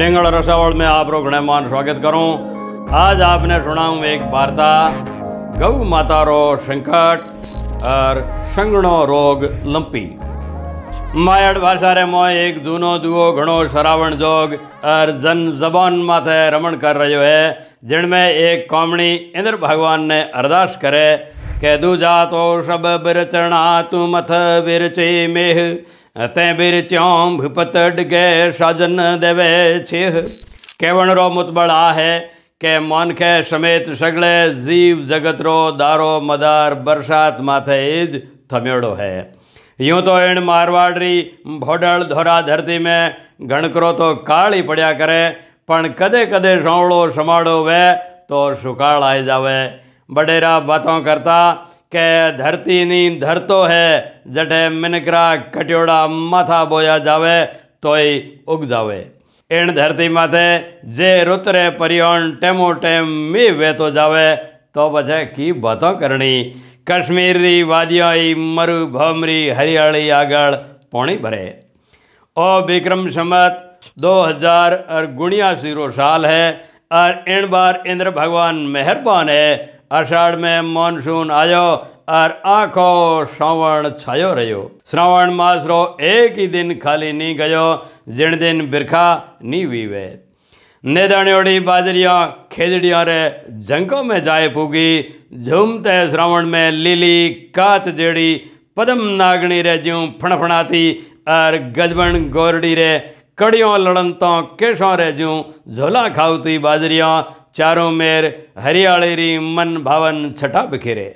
डिंगल रसावल में आप रोगणमान स्वागत करूं आज आपने सुनाऊं एक वार्ता गौ माता रो संकट और संगणो रोग लंपी मायड़ भाषा रे मोह एक जूनो दुओ घणो श्रावण जोग और जन जबान माथे रमण कर रहो है जिनमें एक कॉमणी इंद्र भगवान ने अरदास करे कैदु जातो सब बिरचणा तू मथ बिरचे मेह तैं बिरच्यों भूपत डिगे साजन देवे छेह केवण रो मुत है के मन खे समेत सगले जीव जगत रो दारो मदार बरसात माथे इज थम्योड़ो है यूं तो इन मारवाड़ी भोडल धोरा धरती में घणकरो तो काल ही पड़िया करे पण कदे कदे સોંવળો समाड़ो वे तो સુકાળ આવી जावे बडेरा बातों करता के धरती नी धरतो है जटे मिनकरा खट्योड़ा माथा बोया जावे तो ही उग जावे इन धरती माथे जे रुतरे परियोन टेमो टेम मी वे तो जावे तो बजे की बातों करनी कश्मीरी री वादियों मरुभूम री हरियाली आगल पौनी भरे ओ विक्रम समत दो हजार और गुणिया सिरो साल है और इन बार इंद्र भगवान मेहरबान है અષાઢ મેં મોનસૂન આવ્યો અર આખો શ્રવણ છાયો રહ્યો શ્રવણ માસરો એક દિન ખાલી નહીં ગયો જીણ દિન બિરખા નહીં વીવે नेदाण्योड़ी बाजरियाँ खेजड़ियाँ रे झंकों में जाए पूगी झूमते श्रवण में लीली काच जेड़ी पदम नागणी रे ज्यों फणफणाती और गजबन गोरड़ी रे कड़ियों लड़न तो केशों रे ज्यों झोला खावती बाजरियाँ ચારો મેર હરિયાળેરી મન ભાવન છટા બખેરે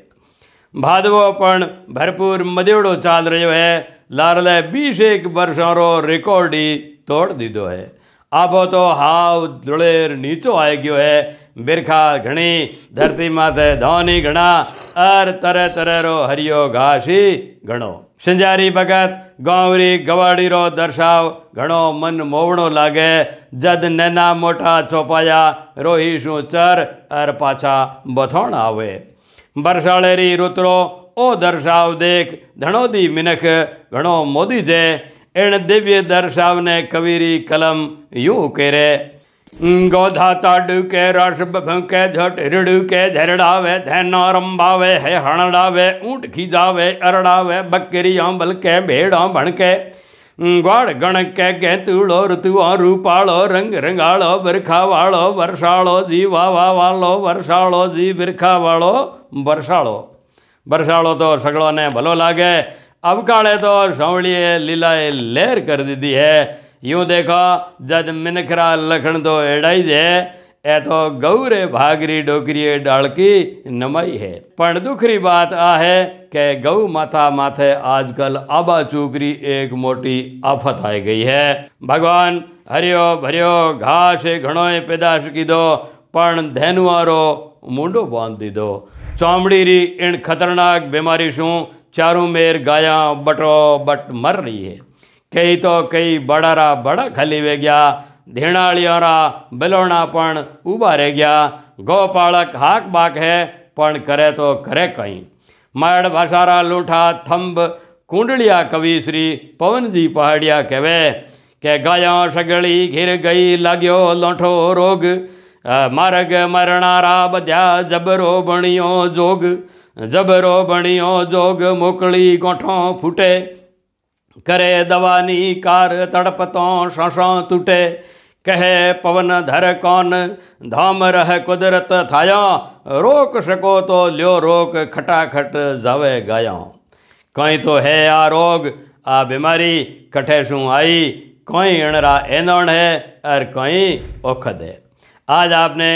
ભાદવો પણ ભરપૂર મદેવડો ચાલ રહ્યો હે લારલે બીસેક વર્ષોનો રેકોર્ડી તોડ દીધો હે આભો તો હાવ ધૂળેર નીચો આવી ગયો હે बिरखा घणी धरती माथे धोनी घणा अर तरह तरह रो हरियो घाशी घणो सिंजारी भगत गौरी गवाड़ी रो दर्शाव घणो मन मोवणो लागे जद नैना मोटा चौपाया रोही शू चर अर पाछा बथौण आवे बरसाले रुतरो ओ दर्शाव देख धणो दी मिनख घणो मोदी जे इन दिव्य दर्शाव ने कविरी कलम यूं करे गौधा ताड के रस के झट ऋण के झरड़ावे धैना रंबावे है हणड़ावे ऊँट खीजावे अरड़ावे बकरियाँ बल के भेड़ों भण के ग्वाड़ गण के कैतूड़ो रूपाड़ो रंग रंगाड़ो बिरखा वाड़ो वर्षाड़ो जी वावा वालो वर्षाड़ो जी बिरखा वाड़ो वर्षाड़ो वर्षाड़ो तो सगड़ों ने भलो लागे अब काले तो सौड़िए लीलाए लहर कर दी है यूं देखो जद मिनखरा लखन तो एड़ा ही है ए तो गऊ भागरी डोकरी डाल की है पण दुखरी बात आ है के गऊ माथा माथे आजकल आबा चूकरी एक मोटी आफत आई गई है भगवान हरियो भरियो घास घणो पैदाश की दो पण धैनुआरो मुंडो बांध दी दो चौमड़ी री इन खतरनाक बीमारी शू चारों मेर गाया बटो बट मर रही है कई तो कई बड़ारा बड़ा खली वे गया धीणालियोरा बिलोणापण उबा रह गया गोपालक हाक बाक है पण करे तो करे कहीं मड़ भाषारा लूठा थंब कुंडलिया कवि श्री पवन जी पहाड़िया कहवे के गायों सगड़ी घिर गई लग्यो लोठो रोग मारग मरणारा बध्या जबरो बणियों जोग जबरो बणियों जोग मोकली गोठों फूटे करे दवानी कार तड़पतों शौशों तुटे कहे पवन धर कौन धाम रह कुदरत थाया रोक सको तो ल्यो रोक खटाखट जावे गाया कहीं तो है आ रोग आ बीमारी कठे शू आई कोई इणरा एंदण है और कहीं ओखद है आज आपने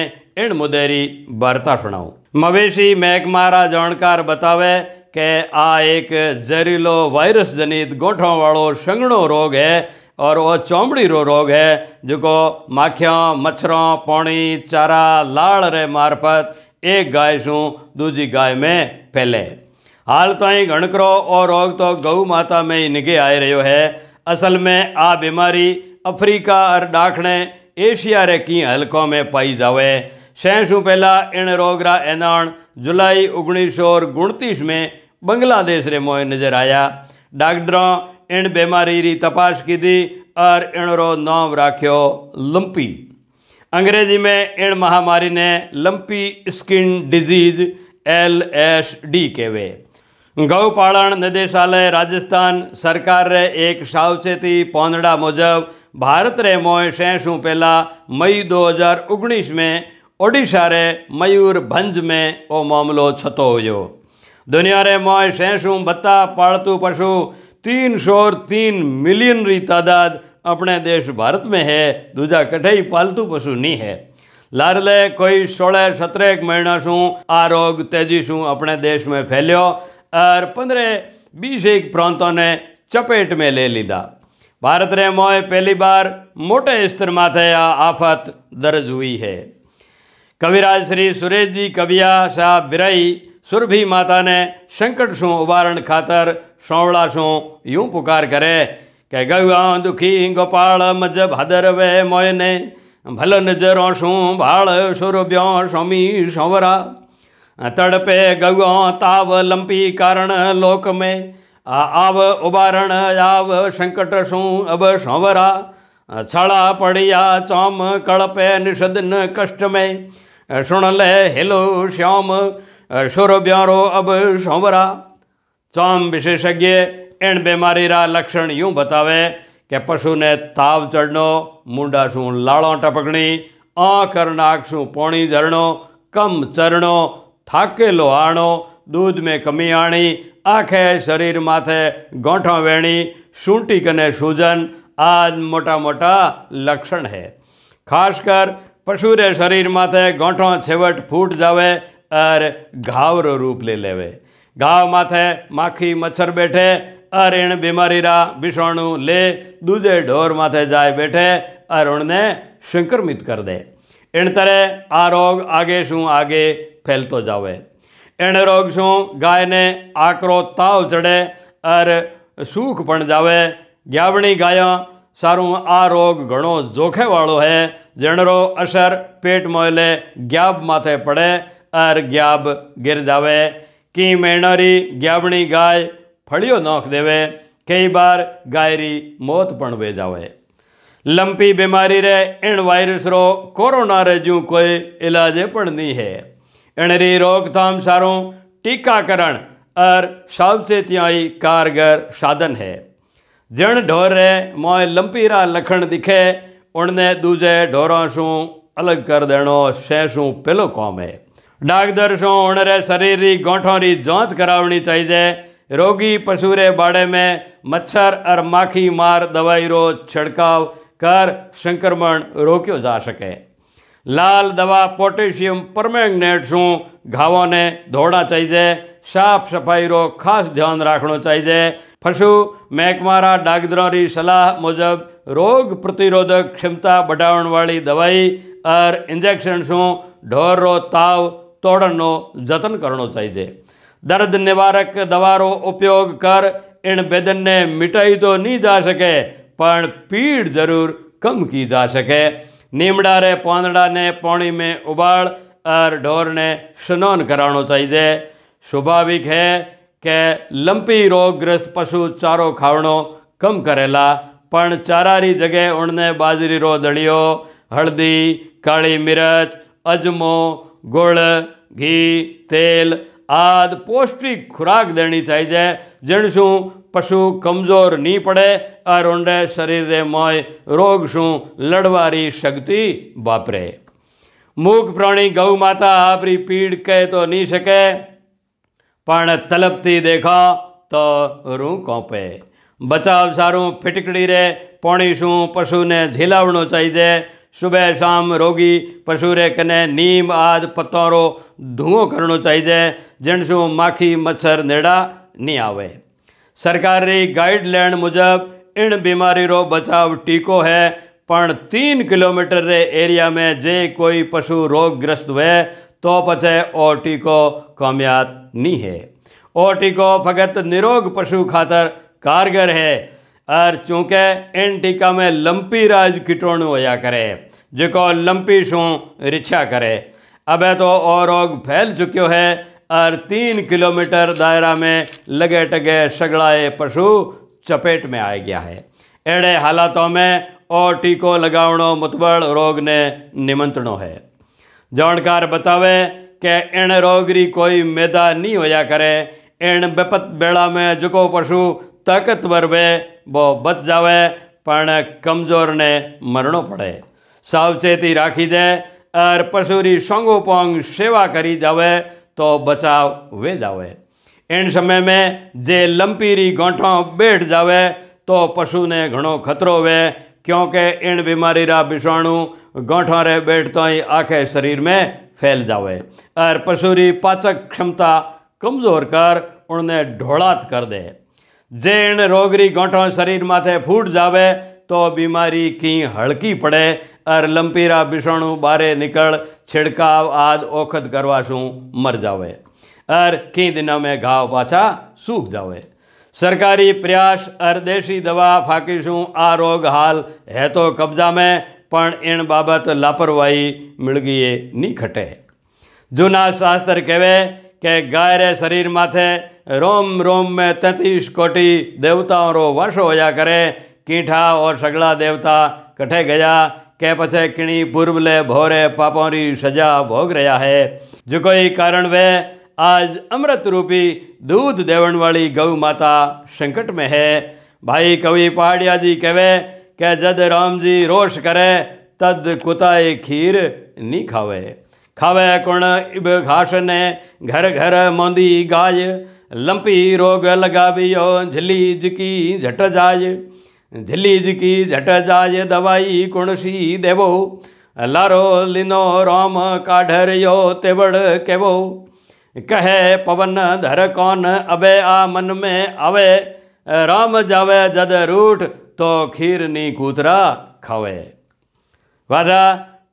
इन मुदेरी वार्ता सुनाऊ मवेशी महकमारा जानकार बतावे કે આ એક ઝેરીલો વાયરસ જનિત ગોઠણવાળો શંગણો રોગ હે और वो चौमड़ी रो रोग है जो माखियाँ मच्छरों पौणी चारा लाड़ रे मारपत एक गाय शू दूजी गाय में फैले हाल तो ही घणकरो और रोग तो गऊ माता में ही निगे आए रो है असल में आ बीमारी अफ्रीका और डाखणे एशिया रे की हल्कों में पाई जावे शैशू पहला इन रोग रा एनाण जुलाई उगनीस सौ गुणतीस में બંગલાદેશ મોય નજર આવ્યા ડાક્ટરો એણ બીમારીની તપાસ કીધી અર એણરો નામ રાખ્યો લંપી અંગ્રેજી મેં એણ મહામારીને lumpy skin disease L S D કહેવે ગૌપાળણ નિદેશાલય રાજસ્થાન સરકારે એક સાવચેતી પોંદડા મુજબ भारत रे मोय सैसू पहला मई 2019 में ओडिशा रे मयूरभंज में ओ मामलो छतो हुयो दुनिया रे મોય શેશું બત્તા पालतू पशु तीन सौ तीन मिलियन री तादाद अपने देश भारत में है दूजा कठई पालतू पशु नहीं है लारले कोई सोलह सत्रह एक महीना शू आ रोग तेजी शू अपने देश में फैलियो और पंद्रह बीस एक प्रांतों ने चपेट में ले लीधा भारत रे मोए पहली बार मोटे स्तर माथे आ आफत दर्ज हुई है कविराज श्री सुरेश जी कविया साहब विराई सुरभि माता ने संकट सो उबारण खातर सौवड़ा सो यूं पुकार करे कह गुआ दुखी गोपाल मज भादर वे मोयने भल नजरो भाल सुर ब्यो स्वामी सौवरा तड़पे गुआ ताव लंपी कारण लोक में आ आव उबारण आव शंकट सो अब सौवरा छड़ा पड़िया चौम कड़पे निषदन कष्ट में सुन ले हेलो श्याम हर्षोर ब्यारो अब शौवरा चाम विशेषज्ञ इन बीमारी रा लक्षण यूं बतावे कि पशु ने ताव चढ़नो मुंडा शू लाड़ों टपकनी आँख नाक शू पौणी झरणो कम चरणों थाकेलो आणो दूध में कमी आनी आंखे शरीर माथे गोठों वेणी सूंटी कने सूजन आज मोटा मोटा लक्षण है खासकर पशु रे शरीर माथे गोठों छेवट फूट जावे અરે ઘાવરો રૂપ લઈ લેવે ઘાવ માથે માખી મચ્છર બેઠે અરેણ બીમારી રા ભીષાણું લે દૂજે ઢોર માથે જાય બેઠે અરુણને સંક્રમિત કરી દે એણ તરે આ રોગ આગે શું આગે ફેલતો જાવે એણ રોગ શું ગાયને આકરો તાવ ચડે અર સૂખ પણ જાવે ગ્યાવણી ગાયો સારું આ રોગ ઘણો જોખેવાળો હે જેણરો અસર પેટમાં એટલે ગ્યાબ માથે પડે અર ગ્યાબ ગિરદાવે કી મેણરી ગ્યાબણી ગાય ફળિયો નોખ દેવે કઈ બાર ગાયરી મોત પણ વેજાવે લંપી બીમારી રે એણ વાયરસ રો કોરોના રે જ્યું કોઈ ઇલાજે પણ નહીં હે એણરી રોકથામ સારું टीकाकरण और सावचेतियाई कारगर साधन है जण ढोर है मोए लंपीरा लखण दिखे उनने दूजे ढोरों सू अलग कर देनो सैसू पहलो कॉम है ડાકદર સોણરે गौठों ગોઠોરી जांच करावनी चाहिए रोगी पशु रे बाड़े में मच्छर और माखी मार दवाई रो छिड़काव कर संक्रमण रोक्यो जा सके लाल दवा पोटेशियम परमेंगनेट शू घावों ने धोना चाहिए साफ सफाई रो खास ध्यान रखना चाहिए पशु महकमारा डागदरों री सलाह मुजब रोग प्रतिरोधक क्षमता बढ़ाने वाली दवाई और इंजेक्शन शू ढोर रो ताव તોડણનો जतन કરણો चाहिए दर्द निवारक दवारो उपयोग कर इन बेदन ने मिटाई तो नहीं जा सके पर पीड़ जरूर कम की जा सके नीमड़ा रे पांदड़ा ने पानी में उबाल और ढोर ने स्नान कराना चाहिए स्वाभाविक है कि लंपी रोगग्रस्त पशु चारो खावणो कम करेला पर चारा री जगह उनने बाजरी रो दड़ियों हल्दी काली मिर्च अजमो ગોળ ઘી તેલ આદ પૌષ્ટિક ખોરાક દેણી થાય છે જેણ શું પશુ કમજોર નહીં પડે આ રોંડે શરીરે મોય રોગ શું લડવારી શક્તિ વાપરે મૂક પ્રાણી ગૌ માતા આપણી પીડ કહે તો નહીં શકે પણ તલપથી દેખા તો રૂ કોંપે બચાવ સારું ફિટકડી રે પોણી શું પશુને ઝીલાવણું ચાઈ જાય सुबह शाम रोगी पशु रे कने नीम आदि पत्तों रो धुओं करनो चाहिए जिनसू माखी मच्छर नेड़ा नहीं आवे सरकारी गाइडलाइन मुजब इन बीमारी रो बचाव टीको है पर तीन किलोमीटर રે એરિયા મેં જે કોઈ પશુ રોગગ્રસ્ત હોય તો પછી ઓ ટીકો કામયાબ નહીં હે ઓ ટીકો ફક્ત નિરોગ પશુ ખાતર કારગર હૈ और चूंकि इन टीका में लंपी राज कीटाणु होया करे जो लंपी शू रिछा करे अब तो और रोग फैल चुको है और तीन किलोमीटर दायरा में लगे टगे सगड़ाए पशु चपेट में आ गया है अड़े हालातों में और टीको लगावणो मुतबड़ रोग ने निमंत्रणो है जानकार बतावे कि इन रोग री कोई मैदा नहीं होया करे इन बेपत बेड़ा में जुको पशु ताकतवर वे वो बच जावे પણ કમજોરને મરણો પડે સાવચેતી રાખી દે અર પશુરી સંગોપોંગ સેવા કરી જાવે તો બચાવ વે જાવે એન સમય મેં જે લંપીરી ગોંઠો બેઠ જાવે તો પશુને ઘણો ખતરો વે ક્યોંકે इन बीमारी रा विषाणु गोंठों रे बैठते ही आखे शरीर में फैल जावे और पशुरी पाचक क्षमता कमज़ोर कर उन्हें ढोलात कर दे जीर्ण रोगरी गौठ शरीर माथे फूट जावे तो बीमारी की हड़की पड़े अर लंपीरा बिषाणु बारे निकल छिड़काव आद ओखत करवाशू मर जावे अर कई दिनों में घाव पाछा सूख जावे सरकारी प्रयास अर देशी दवा फाकीशू आ रोग हाल है तो कब्जा में पण इन बाबत लापरवाही मिलगीए नहीं खटे जूना शास्त्र कहे के गहरे शरीर माथे रोम रोम में तैतीस कोटि देवताओं रो वश हो जा करे कीठा और सगला देवता कठे गया के पछे किणी पूर्वले भोरे पापोरी सजा भोग रहा है जो कोई कारण वे आज अमृत रूपी दूध देवन वाली गौ माता संकट में है भाई कवि पहाड़िया जी कहे के जद राम जी रोष करे तद कुताए खीर नहीं खावे खावे कुण इब ने घर घर मोंदी गाय लंपी रोग लगावियो झिली जिकी झट जाय झिली जिकी झट जाय दवाई कुण सी देवो लारो लिनो रोम काढ़र यो तेवड़ केवो कहे पवन धर कौन अबे आ मन में आवे राम जावे जद रूठ तो खीर नी कूतरा खावे वाजा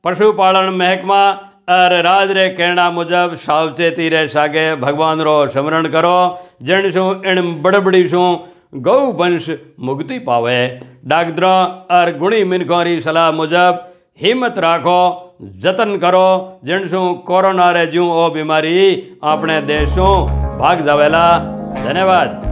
पशुपालन महकमा અર રાદરે કેણા મુજબ સાવચેતી રહે સાગે ભગવાનરો સ્મરણ કરો જણશું એણ બડબડીશું ગૌવંશ મુક્તિ પાવે ડાગદ્ર અર ગુણી મિનખોરી સલાહ મુજબ હિંમત રાખો જતન કરો જણશું કોરોના રે જ્યું ઓ બીમારી આપણે દેશું ભાગ જાવેલા ધન્યવાદ